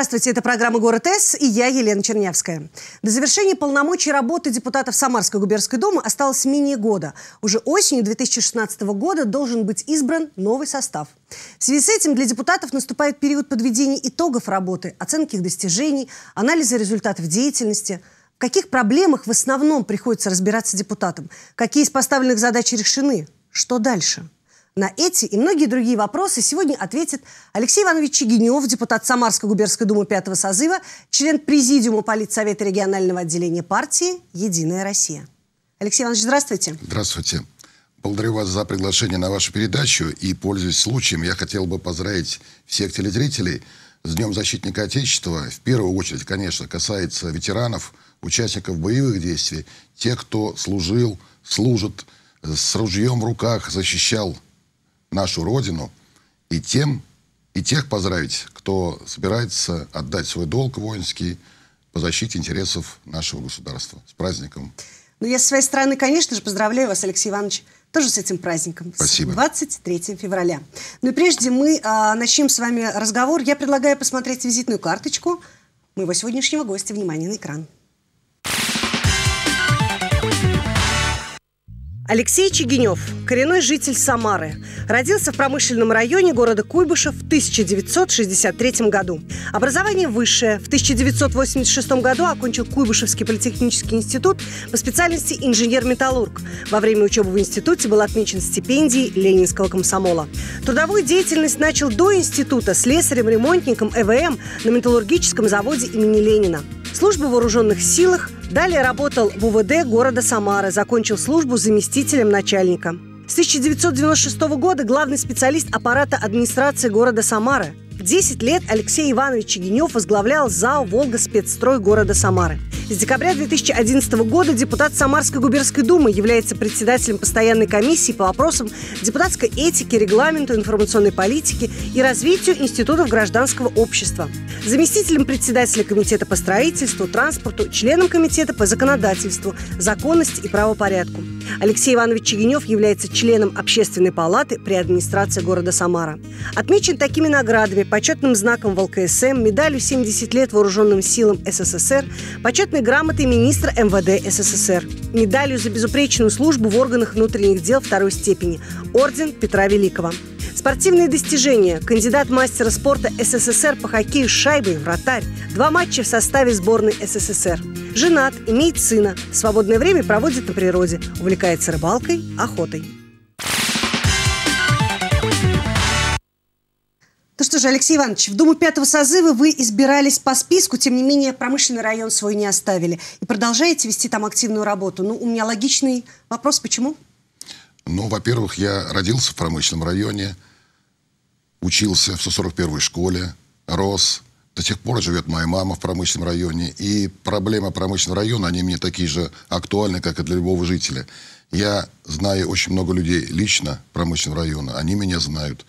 Здравствуйте, это программа «Город С» и я, Елена Чернявская. До завершения полномочий работы депутатов Самарской губернской думы осталось менее года. Уже осенью 2016 года должен быть избран новый состав. В связи с этим для депутатов наступает период подведения итогов работы, оценки их достижений, анализа результатов деятельности – в каких проблемах в основном приходится разбираться депутатам? Какие из поставленных задач решены? Что дальше? На эти и многие другие вопросы сегодня ответит Алексей Иванович Чигинев, депутат Самарской губернской думы пятого созыва, член президиума Политсовета регионального отделения партии «Единая Россия». Алексей Иванович, здравствуйте. Здравствуйте. Благодарю вас за приглашение на вашу передачу. И, пользуясь случаем, я хотел бы поздравить всех телезрителей с Днем защитника Отечества. В первую очередь, конечно, касается ветеранов, участников боевых действий, тех, кто служил, служит, с ружьем в руках защищал нашу Родину и тем, и тех поздравить, кто собирается отдать свой долг воинский по защите интересов нашего государства. С праздником! Ну, я со своей стороны, конечно же, поздравляю вас, Алексей Иванович, тоже с этим праздником. Спасибо. 23 февраля. Ну и прежде мы а, начнем с вами разговор. Я предлагаю посмотреть визитную карточку моего сегодняшнего гостя. Внимание на экран. Алексей Чигинев, коренной житель Самары, родился в промышленном районе города Куйбышев в 1963 году. Образование высшее. В 1986 году окончил Куйбышевский политехнический институт по специальности инженер-металлург. Во время учебы в институте был отмечен стипендией Ленинского комсомола. Трудовую деятельность начал до института слесарем-ремонтником ЭВМ на металлургическом заводе имени Ленина. Служба в вооруженных силах – Далее работал в УВД города Самары, закончил службу заместителем начальника. С 1996 года главный специалист аппарата администрации города Самары – 10 лет Алексей Иванович Чигинев возглавлял ЗАО «Волга спецстрой» города Самары. С декабря 2011 года депутат Самарской губернской думы является председателем постоянной комиссии по вопросам депутатской этики, регламенту, информационной политики и развитию институтов гражданского общества. Заместителем председателя комитета по строительству, транспорту, членом комитета по законодательству, законности и правопорядку. Алексей Иванович Чигинев является членом Общественной палаты при администрации города Самара. Отмечен такими наградами почетным знаком в медалью 70 лет Вооруженным силам СССР, почетной грамотой министра МВД СССР, медалью за безупречную службу в органах внутренних дел второй степени, орден Петра Великого. Спортивные достижения. Кандидат мастера спорта СССР по хоккею с шайбой, вратарь. Два матча в составе сборной СССР. Женат, имеет сына. Свободное время проводит на природе. Увлекается рыбалкой, охотой. Ну что же, Алексей Иванович, в Думу пятого созыва вы избирались по списку, тем не менее промышленный район свой не оставили. И продолжаете вести там активную работу. Ну, у меня логичный вопрос, почему? Ну, во-первых, я родился в промышленном районе, учился в 141-й школе, рос. До сих пор живет моя мама в промышленном районе. И проблемы промышленного района, они мне такие же актуальны, как и для любого жителя. Я знаю очень много людей лично промышленного района, они меня знают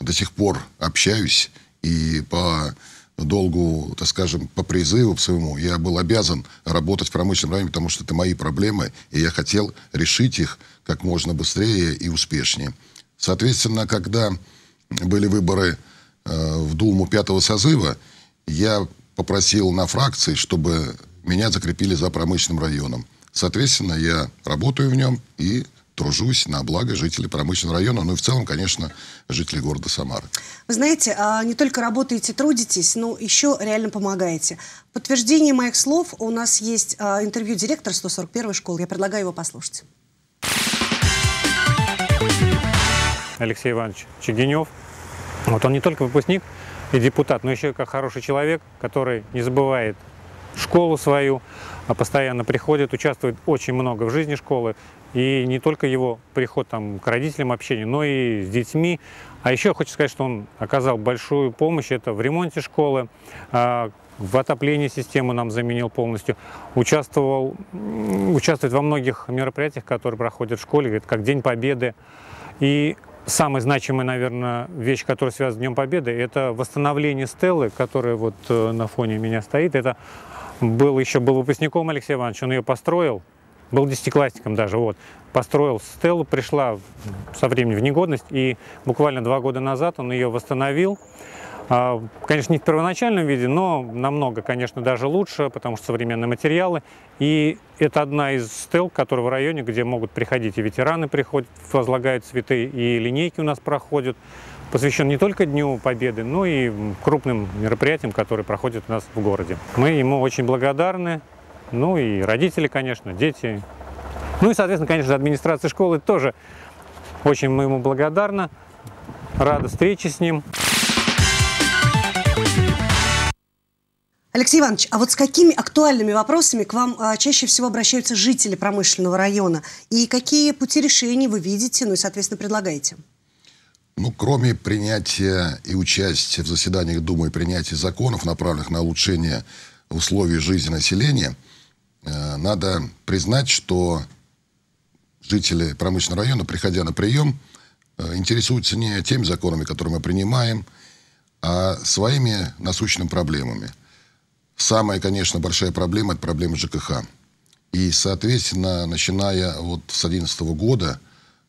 до сих пор общаюсь, и по долгу, так скажем, по призыву к своему, я был обязан работать в промышленном районе, потому что это мои проблемы, и я хотел решить их как можно быстрее и успешнее. Соответственно, когда были выборы э, в Думу пятого созыва, я попросил на фракции, чтобы меня закрепили за промышленным районом. Соответственно, я работаю в нем и тружусь на благо жителей промышленного района, ну и в целом, конечно, жителей города Самары. Вы знаете, а, не только работаете, трудитесь, но еще реально помогаете. подтверждение моих слов у нас есть а, интервью директора 141 школы. Я предлагаю его послушать. Алексей Иванович Чигинев. Вот он не только выпускник и депутат, но еще и как хороший человек, который не забывает школу свою, а постоянно приходит, участвует очень много в жизни школы. И не только его приход там, к родителям общения, но и с детьми. А еще хочу сказать, что он оказал большую помощь. Это в ремонте школы, а, в отоплении системы нам заменил полностью. Участвовал, участвует во многих мероприятиях, которые проходят в школе, говорит, как День Победы. И самая значимая, наверное, вещь, которая связана с Днем Победы, это восстановление стелы, которая вот э, на фоне меня стоит. Это был еще был выпускником Алексей Иванович, он ее построил, был десятиклассником даже, вот, построил стелу, пришла со временем в негодность, и буквально два года назад он ее восстановил. А, конечно, не в первоначальном виде, но намного, конечно, даже лучше, потому что современные материалы. И это одна из стел, которые в районе, где могут приходить и ветераны приходят, возлагают цветы, и линейки у нас проходят. Посвящен не только Дню Победы, но и крупным мероприятиям, которые проходят у нас в городе. Мы ему очень благодарны ну и родители, конечно, дети. Ну и, соответственно, конечно, администрация школы тоже очень мы ему благодарна, рада встрече с ним. Алексей Иванович, а вот с какими актуальными вопросами к вам а, чаще всего обращаются жители промышленного района? И какие пути решения вы видите, ну и, соответственно, предлагаете? Ну, кроме принятия и участия в заседаниях Думы и принятия законов, направленных на улучшение условий жизни населения – Э, надо признать, что жители промышленного района, приходя на прием, э, интересуются не теми законами, которые мы принимаем, а своими насущными проблемами. Самая, конечно, большая проблема – это проблема ЖКХ. И, соответственно, начиная вот с 2011 года,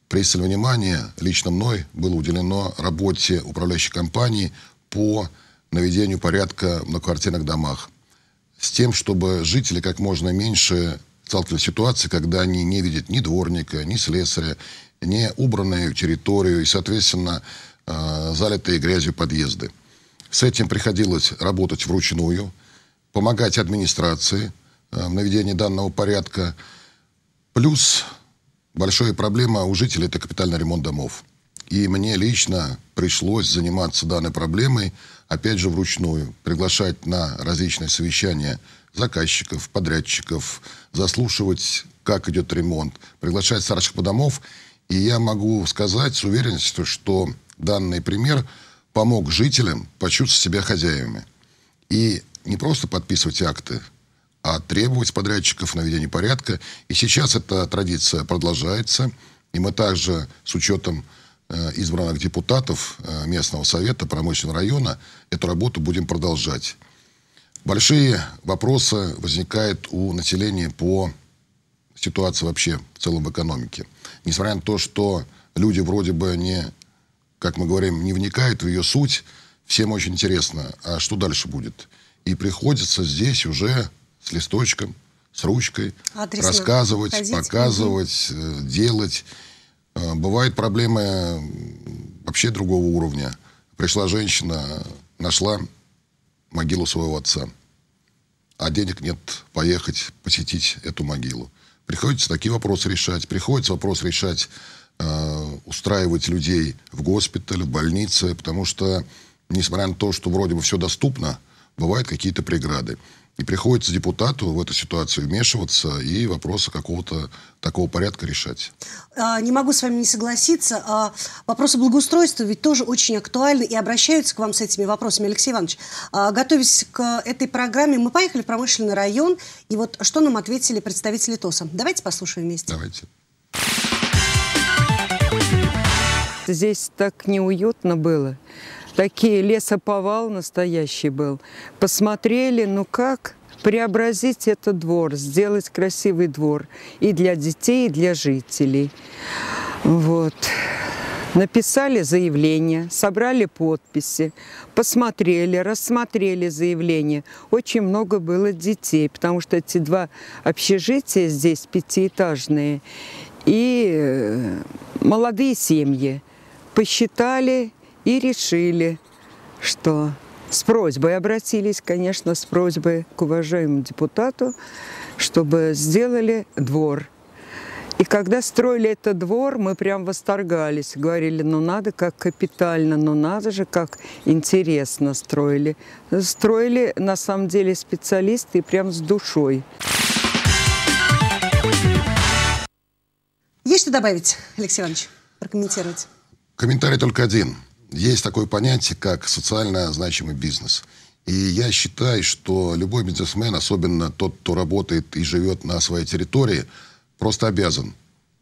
пристальное внимание лично мной было уделено работе управляющей компании по наведению порядка в многоквартирных домах – с тем, чтобы жители как можно меньше сталкивались с ситуацией, когда они не видят ни дворника, ни слесаря, не убранную территорию и, соответственно, э, залитые грязью подъезды. С этим приходилось работать вручную, помогать администрации э, в наведении данного порядка. Плюс большая проблема у жителей – это капитальный ремонт домов. И мне лично пришлось заниматься данной проблемой – опять же, вручную, приглашать на различные совещания заказчиков, подрядчиков, заслушивать, как идет ремонт, приглашать старших по домов. И я могу сказать с уверенностью, что данный пример помог жителям почувствовать себя хозяевами. И не просто подписывать акты, а требовать подрядчиков наведения порядка. И сейчас эта традиция продолжается. И мы также с учетом Э, избранных депутатов э, местного совета промышленного района эту работу будем продолжать. Большие вопросы возникают у населения по ситуации вообще в целом в экономике. Несмотря на то, что люди вроде бы не, как мы говорим, не вникают в ее суть, всем очень интересно, а что дальше будет. И приходится здесь уже с листочком, с ручкой Адресно рассказывать, ходить. показывать, угу. делать. Э, бывают проблемы вообще другого уровня. Пришла женщина, нашла могилу своего отца, а денег нет поехать, посетить эту могилу. Приходится такие вопросы решать. Приходится вопрос решать, э, устраивать людей в госпитале, в больнице, потому что, несмотря на то, что вроде бы все доступно, бывают какие-то преграды. И приходится депутату в эту ситуацию вмешиваться и вопросы какого-то такого порядка решать. А, не могу с вами не согласиться. А, вопросы благоустройства ведь тоже очень актуальны и обращаются к вам с этими вопросами. Алексей Иванович, а, готовясь к этой программе, мы поехали в промышленный район. И вот что нам ответили представители ТОСа. Давайте послушаем вместе. Давайте. Здесь так неуютно было такие, лесоповал настоящий был. Посмотрели, ну как преобразить этот двор, сделать красивый двор и для детей, и для жителей. Вот. Написали заявление, собрали подписи, посмотрели, рассмотрели заявление. Очень много было детей, потому что эти два общежития здесь пятиэтажные. И э, молодые семьи посчитали и решили, что с просьбой обратились, конечно, с просьбой к уважаемому депутату, чтобы сделали двор. И когда строили этот двор, мы прям восторгались, говорили, ну надо, как капитально, ну надо же, как интересно строили. Строили, на самом деле, специалисты прям с душой. Есть что добавить, Алексей Иванович, прокомментировать? Комментарий только один – есть такое понятие, как социально значимый бизнес. И я считаю, что любой бизнесмен, особенно тот, кто работает и живет на своей территории, просто обязан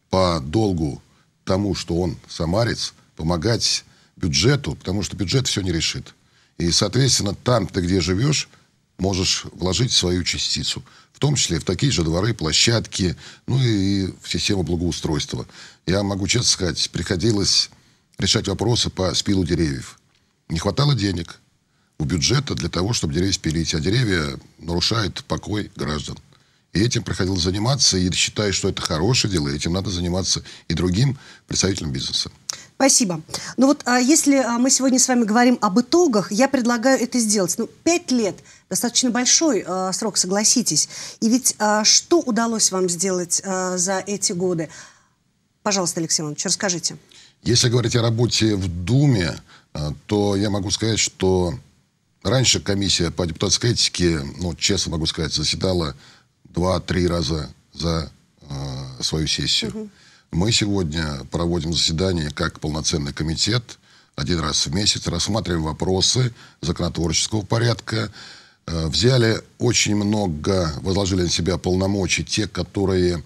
по долгу тому, что он самарец, помогать бюджету, потому что бюджет все не решит. И, соответственно, там ты, где живешь, можешь вложить свою частицу. В том числе в такие же дворы, площадки, ну и в систему благоустройства. Я могу честно сказать, приходилось решать вопросы по спилу деревьев. Не хватало денег у бюджета для того, чтобы деревья спилить, а деревья нарушают покой граждан. И этим приходилось заниматься, и считаю, что это хорошее дело, и этим надо заниматься и другим представителям бизнеса. Спасибо. Ну вот, а если а, мы сегодня с вами говорим об итогах, я предлагаю это сделать. Ну, пять лет – достаточно большой э, срок, согласитесь. И ведь э, что удалось вам сделать э, за эти годы? Пожалуйста, Алексей Иванович, расскажите. Если говорить о работе в Думе, э, то я могу сказать, что раньше комиссия по депутатской этике, ну, честно могу сказать, заседала 2-3 раза за э, свою сессию. Угу. Мы сегодня проводим заседание как полноценный комитет, один раз в месяц, рассматриваем вопросы законотворческого порядка, э, взяли очень много, возложили на себя полномочий те, которые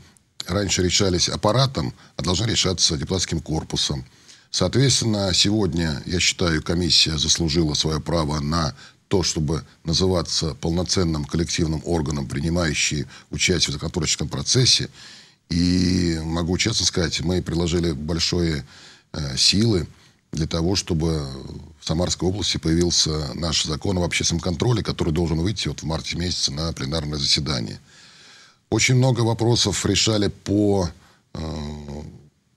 раньше решались аппаратом, а должны решаться депутатским корпусом. Соответственно, сегодня, я считаю, комиссия заслужила свое право на то, чтобы называться полноценным коллективным органом, принимающий участие в законотворческом процессе. И могу честно сказать, мы приложили большие э, силы для того, чтобы в Самарской области появился наш закон об общественном контроле, который должен выйти вот в марте месяце на пленарное заседание. Очень много вопросов решали по э,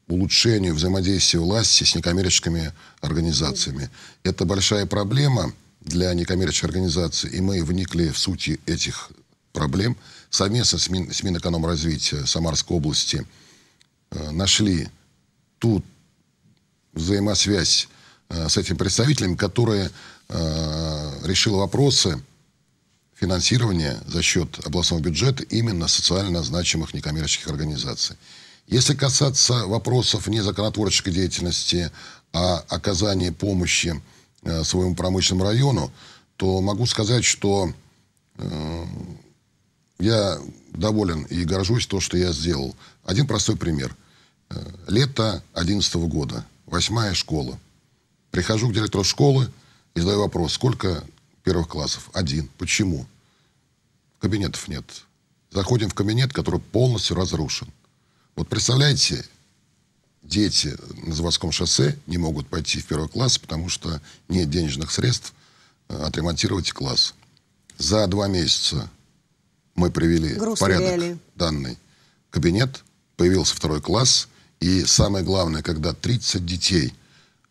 улучшению взаимодействия власти с некоммерческими организациями. Это большая проблема для некоммерческих организаций, и мы вникли в сути этих проблем. Совместно с, Мин, с Минэкономразвития Самарской области э, нашли ту взаимосвязь э, с этими представителями, которая э, решила вопросы финансирование за счет областного бюджета именно социально значимых некоммерческих организаций. Если касаться вопросов не законотворческой деятельности, а оказания помощи э, своему промышленному району, то могу сказать, что э, я доволен и горжусь то, что я сделал. Один простой пример. Э, лето 2011 года, восьмая школа. Прихожу к директору школы и задаю вопрос, сколько первых классов. Один. Почему? Кабинетов нет. Заходим в кабинет, который полностью разрушен. Вот представляете, дети на заводском шоссе не могут пойти в первый класс, потому что нет денежных средств э, отремонтировать класс. За два месяца мы привели Груз порядок реалии. данный кабинет, появился второй класс, и самое главное, когда 30 детей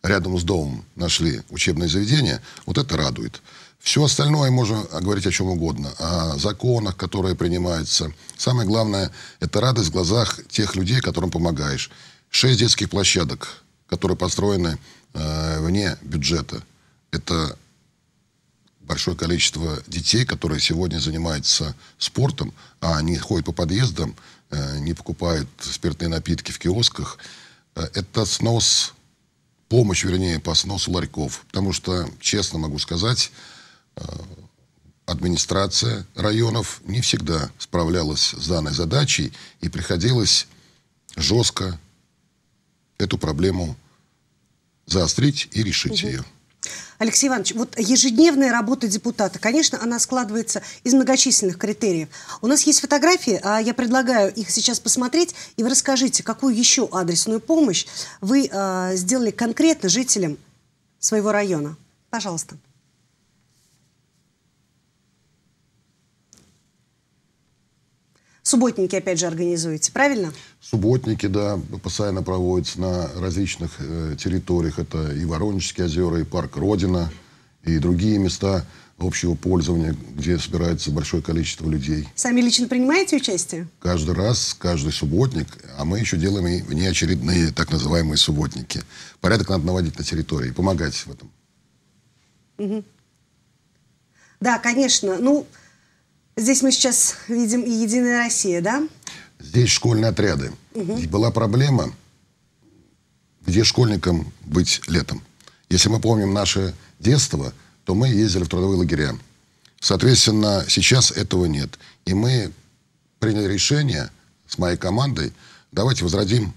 рядом с домом нашли учебное заведение, вот это радует. Все остальное можно говорить о чем угодно, о законах, которые принимаются. Самое главное – это радость в глазах тех людей, которым помогаешь. Шесть детских площадок, которые построены э, вне бюджета. Это большое количество детей, которые сегодня занимаются спортом, а они ходят по подъездам, э, не покупают спиртные напитки в киосках. Э, это снос, помощь, вернее, по сносу ларьков. Потому что, честно могу сказать, администрация районов не всегда справлялась с данной задачей и приходилось жестко эту проблему заострить и решить угу. ее. Алексей Иванович, вот ежедневная работа депутата, конечно, она складывается из многочисленных критериев. У нас есть фотографии, а я предлагаю их сейчас посмотреть, и вы расскажите, какую еще адресную помощь вы э, сделали конкретно жителям своего района. Пожалуйста. Субботники, опять же, организуете, правильно? Субботники, да, постоянно проводятся на различных э, территориях. Это и Воронежские озера, и парк Родина, и другие места общего пользования, где собирается большое количество людей. Сами лично принимаете участие? Каждый раз, каждый субботник, а мы еще делаем и внеочередные так называемые субботники. Порядок надо наводить на территории, помогать в этом. Угу. Да, конечно. Ну, Здесь мы сейчас видим «Единая Россия», да? Здесь школьные отряды. Угу. И была проблема, где школьникам быть летом. Если мы помним наше детство, то мы ездили в трудовые лагеря. Соответственно, сейчас этого нет. И мы приняли решение с моей командой, давайте возродим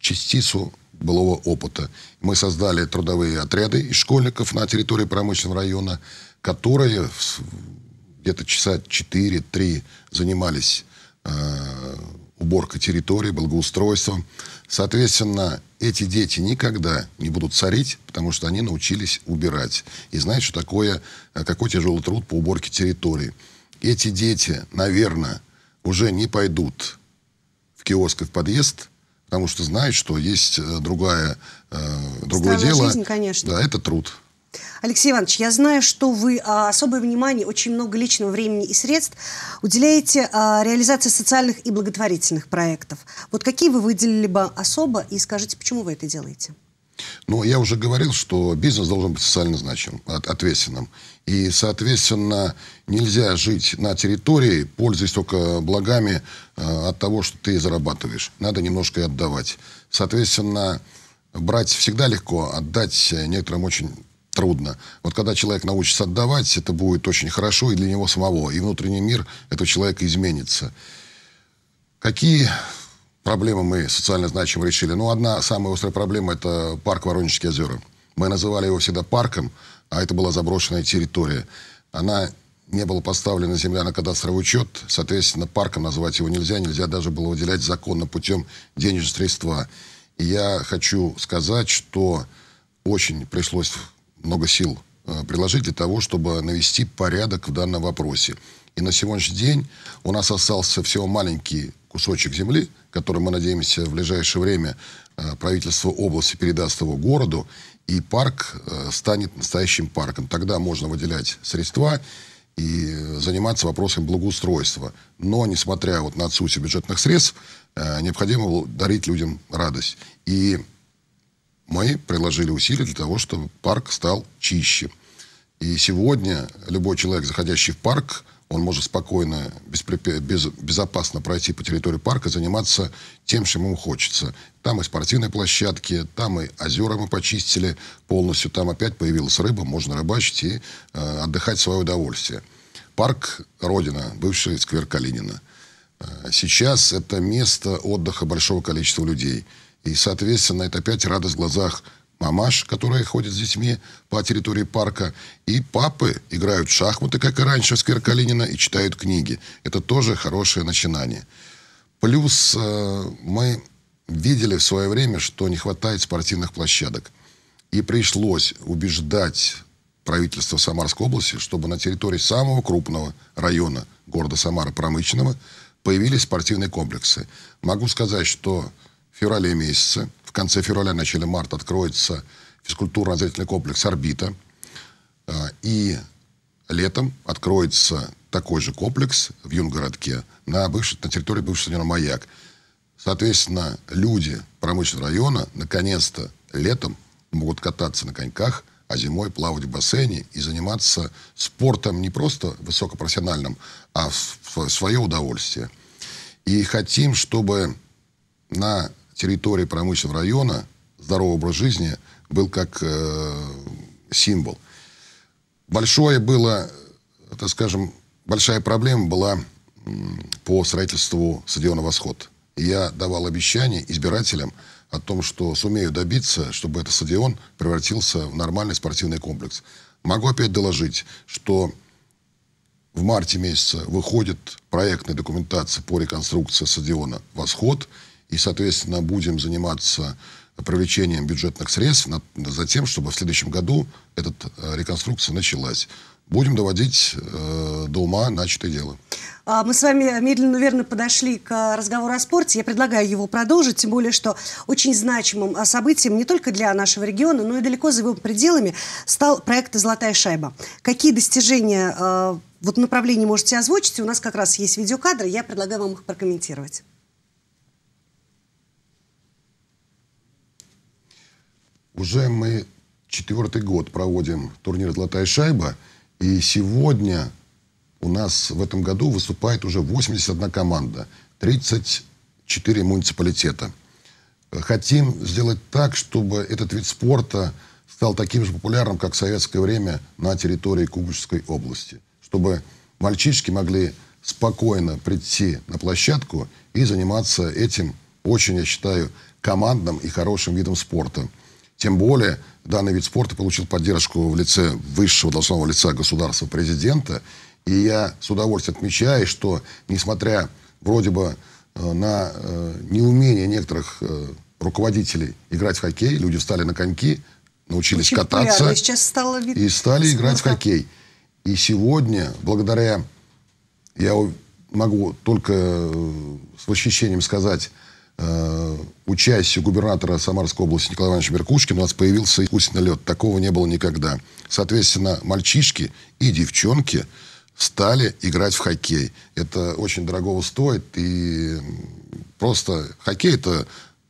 частицу былого опыта. Мы создали трудовые отряды из школьников на территории промышленного района, которые где-то часа 4-3 занимались э, уборкой территории, благоустройством. Соответственно, эти дети никогда не будут царить, потому что они научились убирать и знают, что такое, э, какой тяжелый труд по уборке территории. Эти дети, наверное, уже не пойдут в киоск и в подъезд, потому что знают, что есть э, другая, э, другое дело. Жизнь, конечно. Да, это труд. Алексей Иванович, я знаю, что вы а, особое внимание, очень много личного времени и средств уделяете а, реализации социальных и благотворительных проектов. Вот какие вы выделили бы особо и скажите, почему вы это делаете? Ну, я уже говорил, что бизнес должен быть социально значимым, ответственным. И, соответственно, нельзя жить на территории, пользуясь только благами э, от того, что ты зарабатываешь. Надо немножко и отдавать. Соответственно, брать всегда легко, отдать некоторым очень трудно. Вот когда человек научится отдавать, это будет очень хорошо и для него самого, и внутренний мир этого человека изменится. Какие проблемы мы социально значимо решили? Ну, одна самая острая проблема – это парк Воронежские озера. Мы называли его всегда парком, а это была заброшенная территория. Она не была поставлена земля на кадастровый учет, соответственно, парком назвать его нельзя, нельзя даже было выделять законно путем денежных средства. И я хочу сказать, что очень пришлось много сил э, приложить для того, чтобы навести порядок в данном вопросе. И на сегодняшний день у нас остался всего маленький кусочек земли, который, мы надеемся, в ближайшее время э, правительство области передаст его городу, и парк э, станет настоящим парком. Тогда можно выделять средства и заниматься вопросом благоустройства. Но, несмотря вот на отсутствие бюджетных средств, необходимо дарить людям радость. И мы приложили усилия для того, чтобы парк стал чище. И сегодня любой человек, заходящий в парк, он может спокойно, без, безопасно пройти по территории парка, заниматься тем, чем ему хочется. Там и спортивные площадки, там и озера мы почистили полностью, там опять появилась рыба, можно рыбачить и э, отдыхать в свое удовольствие. Парк «Родина», бывший сквер Калинина. Э, сейчас это место отдыха большого количества людей – и, соответственно, это опять радость в глазах мамаш, которые ходят с детьми по территории парка, и папы играют в шахматы, как и раньше в сквер Калинина, и читают книги. Это тоже хорошее начинание. Плюс э, мы видели в свое время, что не хватает спортивных площадок. И пришлось убеждать правительство Самарской области, чтобы на территории самого крупного района города Самара промышленного появились спортивные комплексы. Могу сказать, что феврале месяце, в конце февраля, начале марта откроется физкультурно-зрительный комплекс «Орбита». А, и летом откроется такой же комплекс в Юнгородке на, бывшей, на территории бывшего стадиона «Маяк». Соответственно, люди промышленного района наконец-то летом могут кататься на коньках, а зимой плавать в бассейне и заниматься спортом не просто высокопрофессиональным, а в свое удовольствие. И хотим, чтобы на территории промышленного района здоровый образ жизни был как э, символ. Большое было, так скажем, большая проблема была по строительству стадиона «Восход». И я давал обещание избирателям о том, что сумею добиться, чтобы этот стадион превратился в нормальный спортивный комплекс. Могу опять доложить, что в марте месяце выходит проектная документация по реконструкции стадиона «Восход», и, соответственно, будем заниматься привлечением бюджетных средств на, за тем, чтобы в следующем году эта э, реконструкция началась. Будем доводить э, до ума начатое дело. А, мы с вами медленно, но верно подошли к разговору о спорте. Я предлагаю его продолжить, тем более, что очень значимым а, событием не только для нашего региона, но и далеко за его пределами стал проект «Золотая шайба». Какие достижения э, вот направлении можете озвучить? У нас как раз есть видеокадры, я предлагаю вам их прокомментировать. Уже мы четвертый год проводим турнир «Золотая шайба», и сегодня у нас в этом году выступает уже 81 команда, 34 муниципалитета. Хотим сделать так, чтобы этот вид спорта стал таким же популярным, как в советское время на территории Кубышской области. Чтобы мальчишки могли спокойно прийти на площадку и заниматься этим очень, я считаю, командным и хорошим видом спорта. Тем более данный вид спорта получил поддержку в лице высшего должностного лица государства президента. И я с удовольствием отмечаю, что несмотря вроде бы э, на э, неумение некоторых э, руководителей играть в хоккей, люди встали на коньки, научились Очень кататься Сейчас стало вид... и стали играть в хоккей. И сегодня, благодаря, я могу только с восхищением сказать, Э, участию губернатора Самарской области Николая Ивановича Меркушкина у нас появился искусственный лед. Такого не было никогда. Соответственно, мальчишки и девчонки стали играть в хоккей. Это очень дорогого стоит. И просто хоккей – это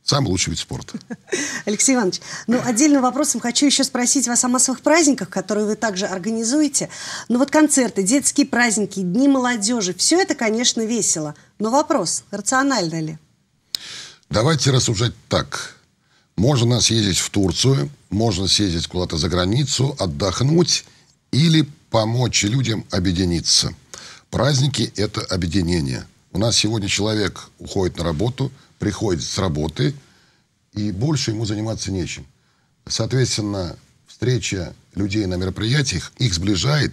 Самый лучший вид спорта. Алексей Иванович, ну отдельным вопросом хочу еще спросить вас о массовых праздниках, которые вы также организуете. Ну вот концерты, детские праздники, дни молодежи, все это, конечно, весело. Но вопрос, рационально ли? Давайте рассуждать так. Можно съездить в Турцию, можно съездить куда-то за границу, отдохнуть или помочь людям объединиться. Праздники – это объединение. У нас сегодня человек уходит на работу, приходит с работы, и больше ему заниматься нечем. Соответственно, встреча людей на мероприятиях их сближает,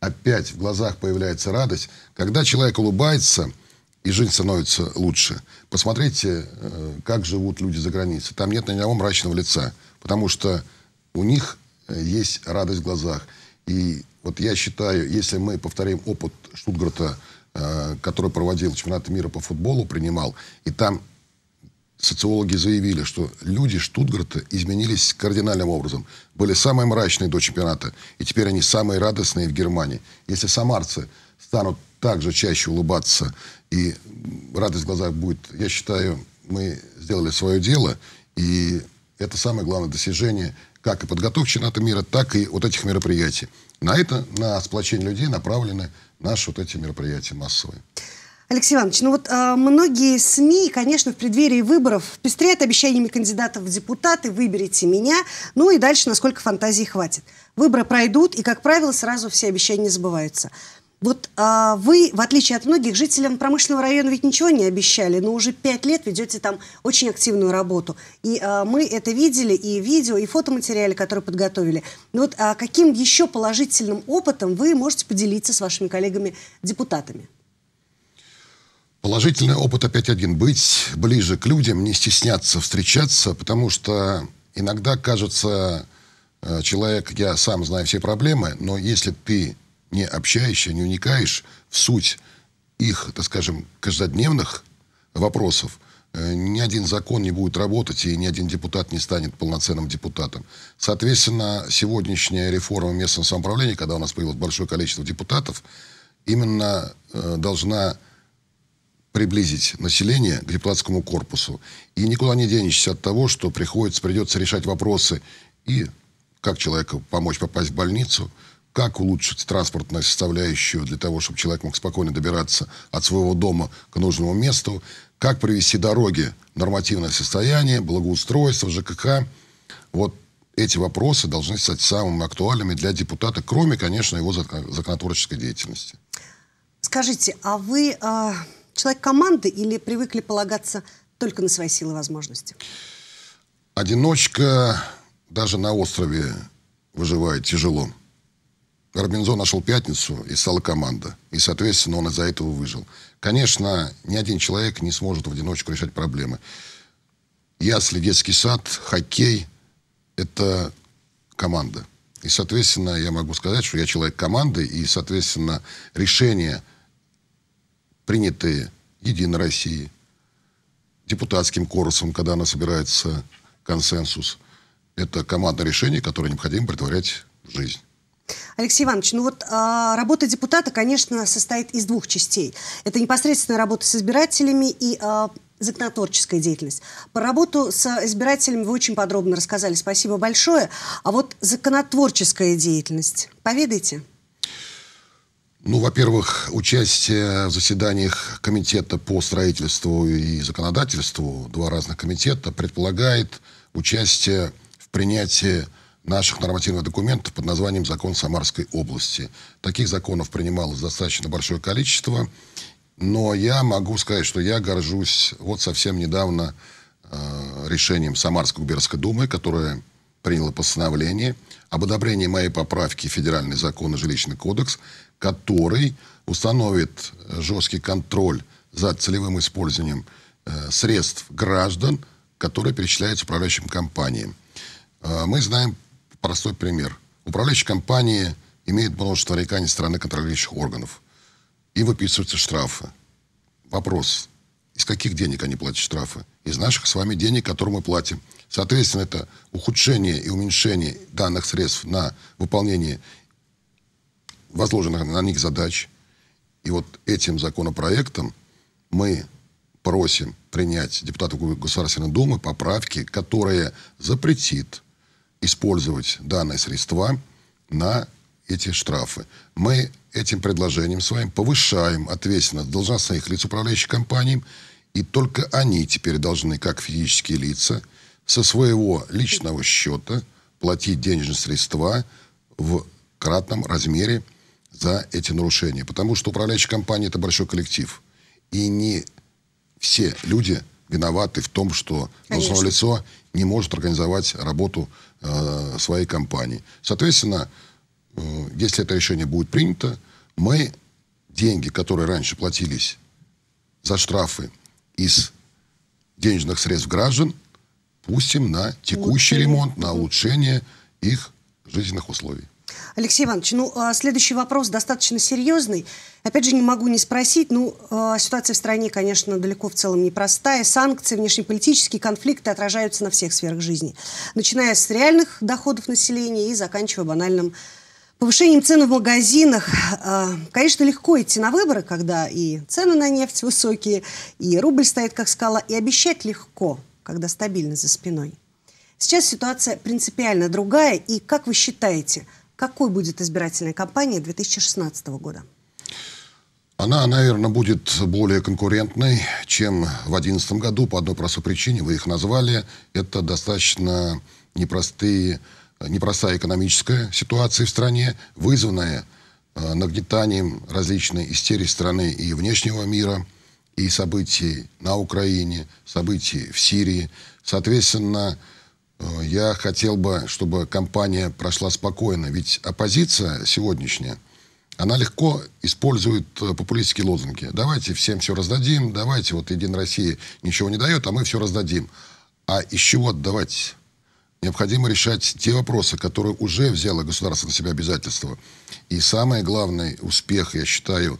опять в глазах появляется радость. Когда человек улыбается – и жизнь становится лучше. Посмотрите, э, как живут люди за границей. Там нет ни одного мрачного лица, потому что у них э, есть радость в глазах. И вот я считаю, если мы повторим опыт Штутгарта, э, который проводил чемпионат мира по футболу, принимал, и там социологи заявили, что люди Штутгарта изменились кардинальным образом. Были самые мрачные до чемпионата, и теперь они самые радостные в Германии. Если самарцы станут также чаще улыбаться, и радость в глазах будет. Я считаю, мы сделали свое дело, и это самое главное достижение как и подготовки чемпионата мира, так и вот этих мероприятий. На это, на сплочение людей направлены наши вот эти мероприятия массовые. Алексей Иванович, ну вот э, многие СМИ, конечно, в преддверии выборов пестрят обещаниями кандидатов в депутаты, выберите меня, ну и дальше, насколько фантазии хватит. Выборы пройдут, и, как правило, сразу все обещания забываются. Вот а, вы, в отличие от многих, жителям промышленного района ведь ничего не обещали, но уже пять лет ведете там очень активную работу. И а, мы это видели и видео, и фотоматериалы, которые подготовили. Но вот а каким еще положительным опытом вы можете поделиться с вашими коллегами-депутатами? Положительный опыт опять один. Быть ближе к людям, не стесняться встречаться, потому что иногда кажется, э, человек, я сам знаю все проблемы, но если ты не общаешься, не уникаешь в суть их, так скажем, каждодневных вопросов, э, ни один закон не будет работать, и ни один депутат не станет полноценным депутатом. Соответственно, сегодняшняя реформа местного самоуправления, когда у нас появилось большое количество депутатов, именно э, должна приблизить население к депутатскому корпусу. И никуда не денешься от того, что приходится, придется решать вопросы и как человеку помочь попасть в больницу, как улучшить транспортную составляющую для того, чтобы человек мог спокойно добираться от своего дома к нужному месту, как привести дороги в нормативное состояние, благоустройство, ЖКХ. Вот эти вопросы должны стать самыми актуальными для депутата, кроме, конечно, его законотворческой деятельности. Скажите, а вы э, человек команды или привыкли полагаться только на свои силы и возможности? Одиночка даже на острове выживает тяжело. Горбинзо нашел пятницу и стала команда. И, соответственно, он из-за этого выжил. Конечно, ни один человек не сможет в одиночку решать проблемы. Ясли, детский сад, хоккей – это команда. И, соответственно, я могу сказать, что я человек команды, и, соответственно, решения, принятые Единой России депутатским корпусом, когда она собирается консенсус, это командное решение, которое необходимо притворять в жизнь. Алексей Иванович, ну вот а, работа депутата, конечно, состоит из двух частей. Это непосредственная работа с избирателями и а, законотворческая деятельность. Про работу с избирателями вы очень подробно рассказали. Спасибо большое. А вот законотворческая деятельность. Поведайте. Ну, во-первых, участие в заседаниях комитета по строительству и законодательству, два разных комитета, предполагает участие в принятии наших нормативных документов под названием «Закон Самарской области». Таких законов принималось достаточно большое количество, но я могу сказать, что я горжусь вот совсем недавно э, решением Самарской губернской думы, которая приняла постановление об одобрении моей поправки в федеральный закон и жилищный кодекс, который установит жесткий контроль за целевым использованием э, средств граждан, которые перечисляются управляющим компаниям. Э, мы знаем простой пример. Управляющие компании имеют множество нареканий стороны контролирующих органов. И выписываются штрафы. Вопрос, из каких денег они платят штрафы? Из наших с вами денег, которые мы платим. Соответственно, это ухудшение и уменьшение данных средств на выполнение возложенных на них задач. И вот этим законопроектом мы просим принять депутатов Государственной Думы поправки, которые запретит использовать данные средства на эти штрафы. Мы этим предложением своим повышаем ответственность должностных лиц управляющих компаний, и только они теперь должны, как физические лица, со своего личного счета платить денежные средства в кратном размере за эти нарушения. Потому что управляющая компания – это большой коллектив. И не все люди виноваты в том, что должностное лицо не может организовать работу э, своей компании. Соответственно, э, если это решение будет принято, мы деньги, которые раньше платились за штрафы из денежных средств граждан, пустим на текущий Лучше. ремонт, на улучшение их жизненных условий. Алексей Иванович, ну, а, следующий вопрос достаточно серьезный. Опять же, не могу не спросить, ну, а, ситуация в стране, конечно, далеко в целом непростая. Санкции, внешнеполитические конфликты отражаются на всех сферах жизни. Начиная с реальных доходов населения и заканчивая банальным повышением цен в магазинах. А, конечно, легко идти на выборы, когда и цены на нефть высокие, и рубль стоит как скала, и обещать легко, когда стабильно за спиной. Сейчас ситуация принципиально другая, и как вы считаете – какой будет избирательная кампания 2016 года? Она, наверное, будет более конкурентной, чем в 2011 году, по одной простой причине, вы их назвали. Это достаточно непростые, непростая экономическая ситуация в стране, вызванная э, нагнетанием различной истерии страны и внешнего мира, и событий на Украине, событий в Сирии. Соответственно, э, Э, я хотел бы, чтобы кампания прошла спокойно, ведь оппозиция сегодняшняя, она легко использует э, популистские лозунги. Давайте всем все раздадим, давайте, вот Единая Россия ничего не дает, а мы все раздадим. А из чего отдавать? Необходимо решать те вопросы, которые уже взяло государство на себя обязательства. И самый главный успех, я считаю,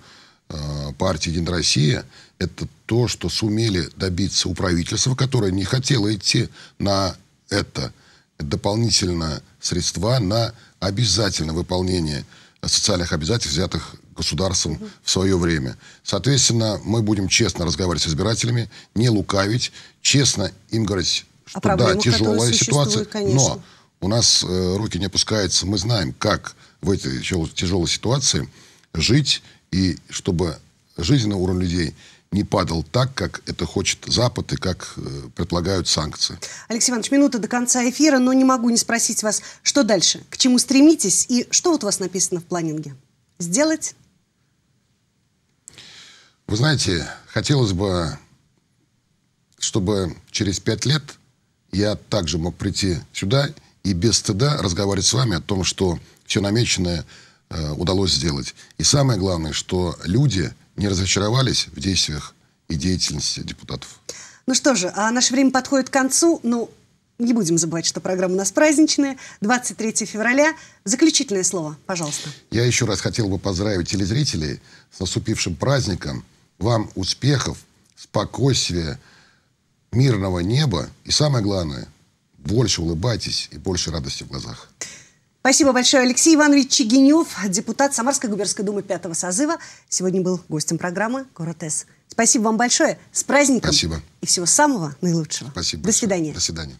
э, партии «Единая Россия» — это то, что сумели добиться у правительства, которое не хотело идти на это дополнительно средства на обязательное выполнение социальных обязательств, взятых государством в свое время. Соответственно, мы будем честно разговаривать с избирателями, не лукавить, честно им говорить, что а да, тяжелая ситуация, конечно. но у нас э, руки не опускаются, мы знаем, как в этой тяжелой ситуации жить, и чтобы жизненный уровень людей – не падал так, как это хочет Запад и как э, предполагают санкции. Алексей Иванович, минута до конца эфира, но не могу не спросить вас, что дальше, к чему стремитесь и что вот у вас написано в планинге? Сделать? Вы знаете, хотелось бы, чтобы через пять лет я также мог прийти сюда и без стыда разговаривать с вами о том, что все намеченное Э, удалось сделать. И самое главное, что люди не разочаровались в действиях и деятельности депутатов. Ну что же, а наше время подходит к концу. Ну, не будем забывать, что программа у нас праздничная. 23 февраля. Заключительное слово, пожалуйста. Я еще раз хотел бы поздравить телезрителей с наступившим праздником. Вам успехов, спокойствия, мирного неба и, самое главное, больше улыбайтесь и больше радости в глазах. Спасибо большое. Алексей Иванович Чигинев, депутат Самарской губернской думы пятого созыва, сегодня был гостем программы «Город С». Спасибо вам большое. С праздником. Спасибо. И всего самого наилучшего. Спасибо. До большое. свидания. До свидания.